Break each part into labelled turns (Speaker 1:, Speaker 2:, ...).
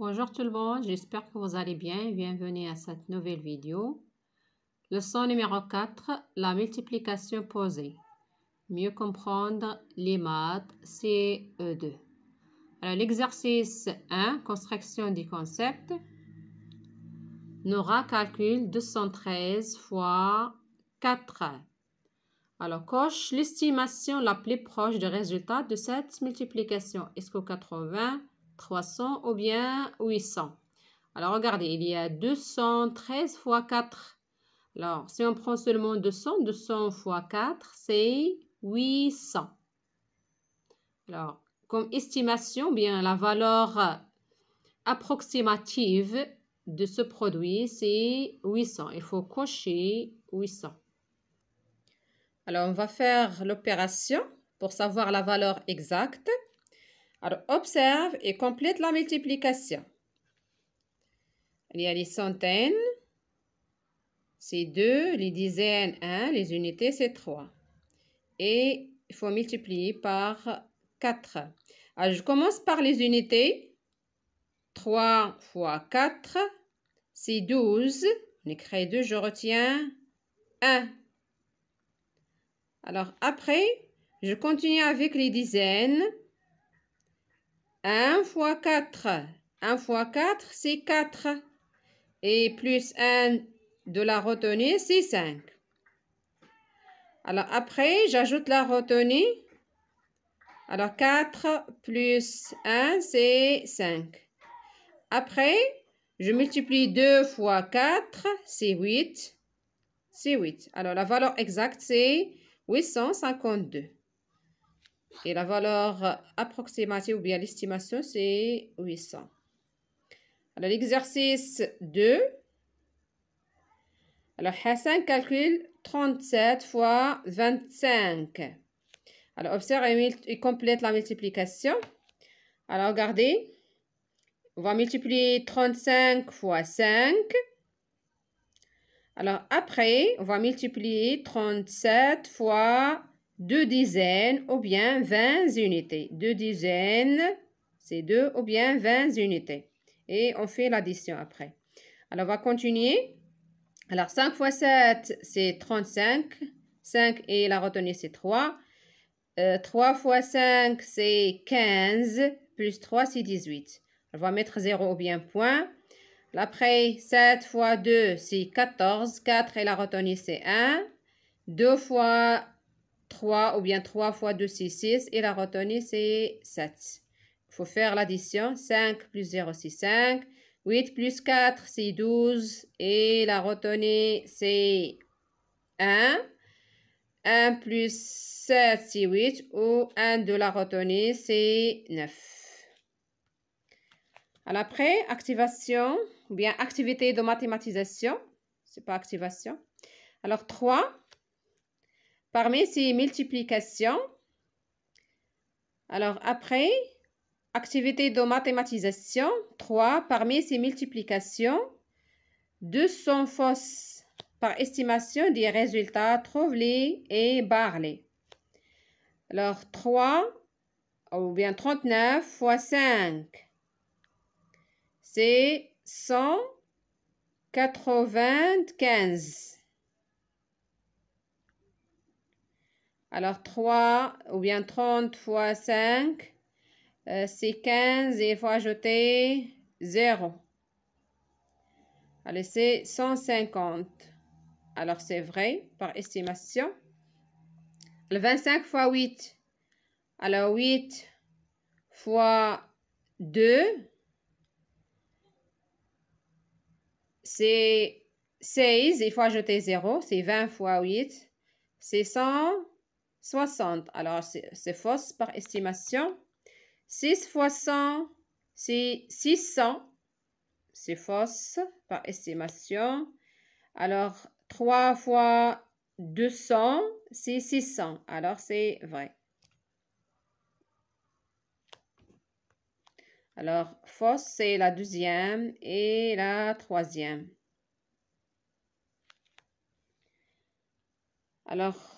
Speaker 1: Bonjour tout le monde, j'espère que vous allez bien. Bienvenue à cette nouvelle vidéo. Leçon numéro 4, la multiplication posée. Mieux comprendre les maths CE2. Alors l'exercice 1, construction du concept. Nora calcule 213 fois 4. Alors coche l'estimation la plus proche du résultat de cette multiplication. Est-ce que 80 300 ou bien 800. Alors regardez, il y a 213 fois 4. Alors si on prend seulement 200, 200 fois 4, c'est 800. Alors comme estimation, bien la valeur approximative de ce produit, c'est 800. Il faut cocher 800. Alors on va faire l'opération pour savoir la valeur exacte. Alors, observe et complète la multiplication. Il y a les centaines, c'est 2, les dizaines 1, les unités c'est 3. Et il faut multiplier par 4. Alors, je commence par les unités. 3 fois 4, c'est 12. On écrit 2, je retiens 1. Alors, après, je continue avec les dizaines. 1 fois 4. 1 fois 4, c'est 4. Et plus 1 de la retenue, c'est 5. Alors après, j'ajoute la retenue. Alors 4 plus 1, c'est 5. Après, je multiplie 2 fois 4, c'est 8. C'est 8. Alors la valeur exacte, c'est 852. Et la valeur approximative ou bien l'estimation, c'est 800. Alors, l'exercice 2. Alors, Hassan calcule 37 fois 25. Alors, observe et complète la multiplication. Alors, regardez. On va multiplier 35 fois 5. Alors, après, on va multiplier 37 fois deux dizaines ou bien 20 unités. Deux dizaines, c'est deux ou bien 20 unités. Et on fait l'addition après. Alors, on va continuer. Alors, 5 fois 7, c'est 35. 5 et la retenue, c'est 3. 3 euh, fois 5, c'est 15. Plus 3, c'est 18. On va mettre 0 ou bien point. Après, 7 fois 2, c'est 14. 4 et la retenue, c'est 1. 2 fois 3 ou bien 3 fois 2, c'est 6. Et la retenue, c'est 7. Il faut faire l'addition. 5 plus 0, c'est 5. 8 plus 4, c'est 12. Et la retenue, c'est 1. 1 plus 7, c'est 8. Ou 1 de la retenue, c'est 9. Alors après, activation, ou bien activité de mathématisation. C'est pas activation. Alors 3, Parmi ces multiplications, alors après, activité de mathématisation 3. Parmi ces multiplications, 200 fausses par estimation des résultats, trouve-les et barre Alors 3 ou bien 39 fois 5, c'est 195. Alors 3 ou bien 30 fois 5, euh, c'est 15 et il faut ajouter 0. Allez, c'est 150. Alors c'est vrai par estimation. Le 25 fois 8. Alors 8 fois 2, c'est 16, il faut ajouter 0, c'est 20 fois 8, c'est 100. 60. Alors, c'est fausse par estimation. 6 fois 100, c'est 600. C'est fausse par estimation. Alors, 3 fois 200, c'est 600. Alors, c'est vrai. Alors, fausse, c'est la deuxième et la troisième. Alors,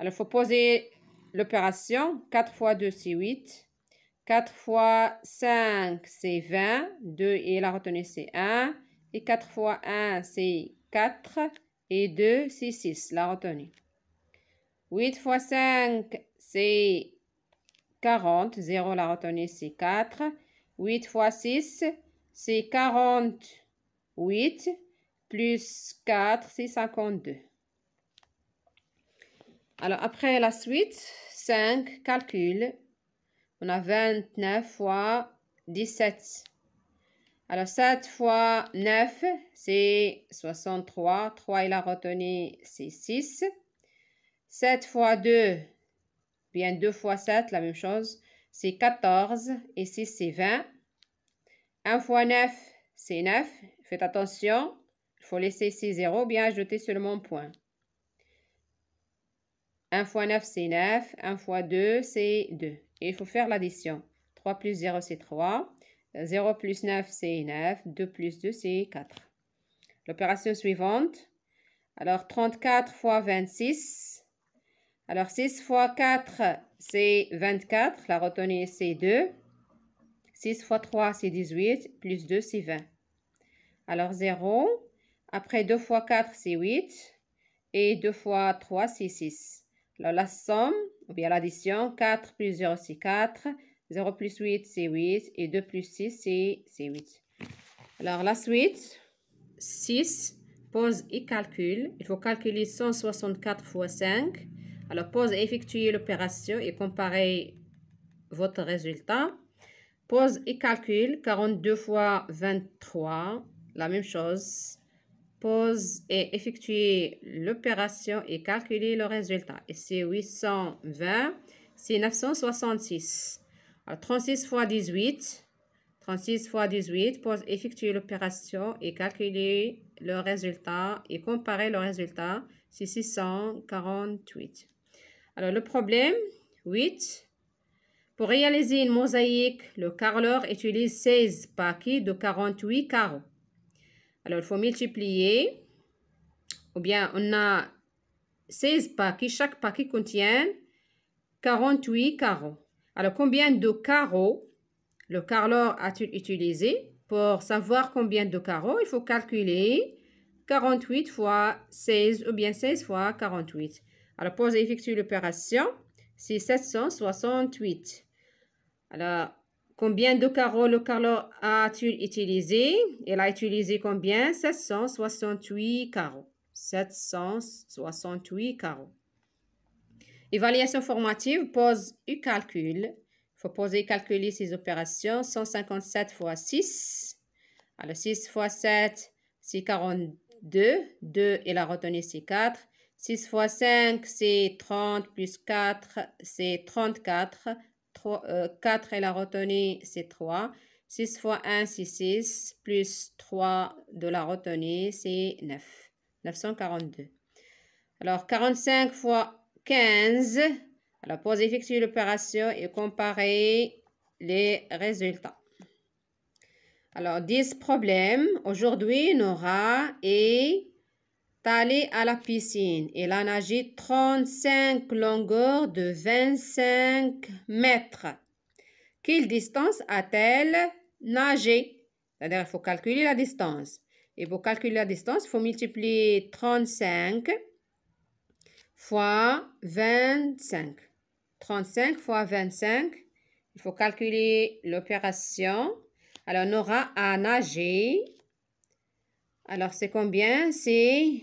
Speaker 1: Alors, il faut poser l'opération. 4 fois 2, c'est 8. 4 fois 5, c'est 20. 2 et la retenue, c'est 1. Et 4 fois 1, c'est 4. Et 2, c'est 6, la retenue. 8 fois 5, c'est 40. 0, la retenue, c'est 4. 8 fois 6, c'est 48. Plus 4, c'est 52. Alors, après la suite, 5, calcul. On a 29 fois 17. Alors, 7 fois 9, c'est 63. 3, il a retenu, c'est 6. 7 fois 2, bien 2 fois 7, la même chose, c'est 14. Et 6, c'est 20. 1 fois 9, c'est 9. Faites attention, il faut laisser ces 0, bien ajouter seulement point. 1 fois 9, c'est 9. 1 fois 2, c'est 2. Et il faut faire l'addition. 3 plus 0, c'est 3. 0 plus 9, c'est 9. 2 plus 2, c'est 4. L'opération suivante. Alors, 34 fois 26. Alors, 6 fois 4, c'est 24. La retenue, c'est 2. 6 fois 3, c'est 18. Plus 2, c'est 20. Alors, 0. Après, 2 fois 4, c'est 8. Et 2 fois 3, c'est 6. Alors, la somme, ou bien l'addition, 4 plus 0, c'est 4. 0 plus 8, c'est 8. Et 2 plus 6, c'est 8. Alors, la suite, 6. Pose et calcule. Il faut calculer 164 fois 5. Alors, pose et effectuer l'opération et comparez votre résultat. Pose et calcule. 42 fois 23, la même chose pose et effectuer l'opération et calculer le résultat. Et c'est 820, c'est 966. 36 fois 18, 36 fois 18, pose effectuer l'opération et calculer le résultat et comparer le résultat, c'est 648. Alors, le problème 8, pour réaliser une mosaïque, le carreleur utilise 16 paquets de 48 carreaux. Alors, il faut multiplier. Ou bien, on a 16 paquets. Chaque paquet contient 48 carreaux. Alors, combien de carreaux le carlor a-t-il utilisé Pour savoir combien de carreaux, il faut calculer 48 fois 16 ou bien 16 fois 48. Alors, pour effectuer l'opération. C'est 768. Alors, Combien de carreaux le carreau a-t-il utilisé Il a utilisé combien 768 carreaux. 768 carreaux. Évaluation formative, pose et calcul. Il faut poser et calculer ces opérations. 157 fois 6. Alors, 6 fois 7, c'est 42. 2, il a retenu, c'est 4. 6 fois 5, c'est 30, plus 4, c'est 34. 4, et la retenue, c'est 3. 6 fois 1, c'est 6, plus 3 de la retenue, c'est 9. 942. Alors, 45 fois 15. Alors, posez effectuer l'opération et comparer les résultats. Alors, 10 problèmes. Aujourd'hui, Nora et allé à la piscine. Il a nagé 35 longueurs de 25 mètres. Quelle distance a-t-elle nagé C'est-à-dire, il faut calculer la distance. Et pour calculer la distance, il faut multiplier 35 fois 25. 35 fois 25. Il faut calculer l'opération. Alors, Nora a nagé. Alors, c'est combien C'est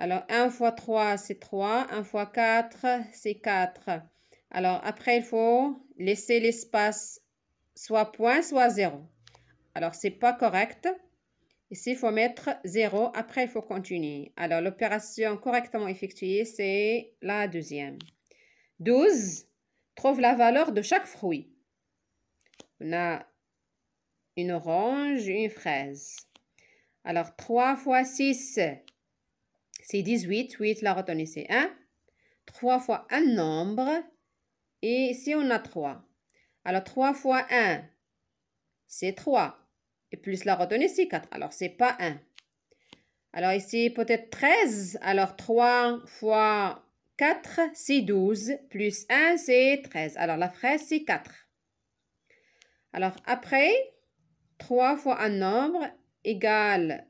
Speaker 1: Alors, 1 fois 3, c'est 3. 1 fois 4, c'est 4. Alors, après, il faut laisser l'espace soit point, soit 0. Alors, c'est pas correct. Ici, il faut mettre 0. Après, il faut continuer. Alors, l'opération correctement effectuée, c'est la deuxième. 12. Trouve la valeur de chaque fruit. On a une orange, une fraise. Alors, 3 fois 6, c'est 18. 8, la retenue, c'est hein? 1. 3 fois un nombre. Et ici, on a 3. Alors, 3 fois 1, c'est 3. Et plus la retenue, c'est 4. Alors, c'est pas 1. Alors, ici, peut-être 13. Alors, 3 fois 4, c'est 12. Plus 1, c'est 13. Alors, la fraise, c'est 4. Alors, après, 3 fois un nombre égale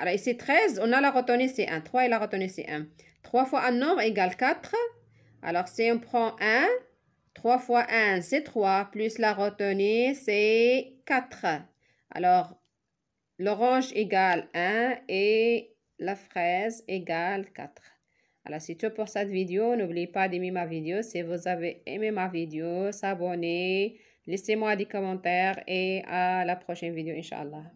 Speaker 1: alors ici, 13, on a la retenue, c'est 1. 3 et la retenue, c'est 1. 3 fois un nombre égale 4. Alors si on prend 1, 3 fois 1, c'est 3, plus la retenue, c'est 4. Alors, l'orange égale 1 et la fraise égale 4. Alors, c'est tout pour cette vidéo. N'oubliez pas d'aimer ma vidéo. Si vous avez aimé ma vidéo, s'abonner, laissez-moi des commentaires et à la prochaine vidéo, Inch'Allah.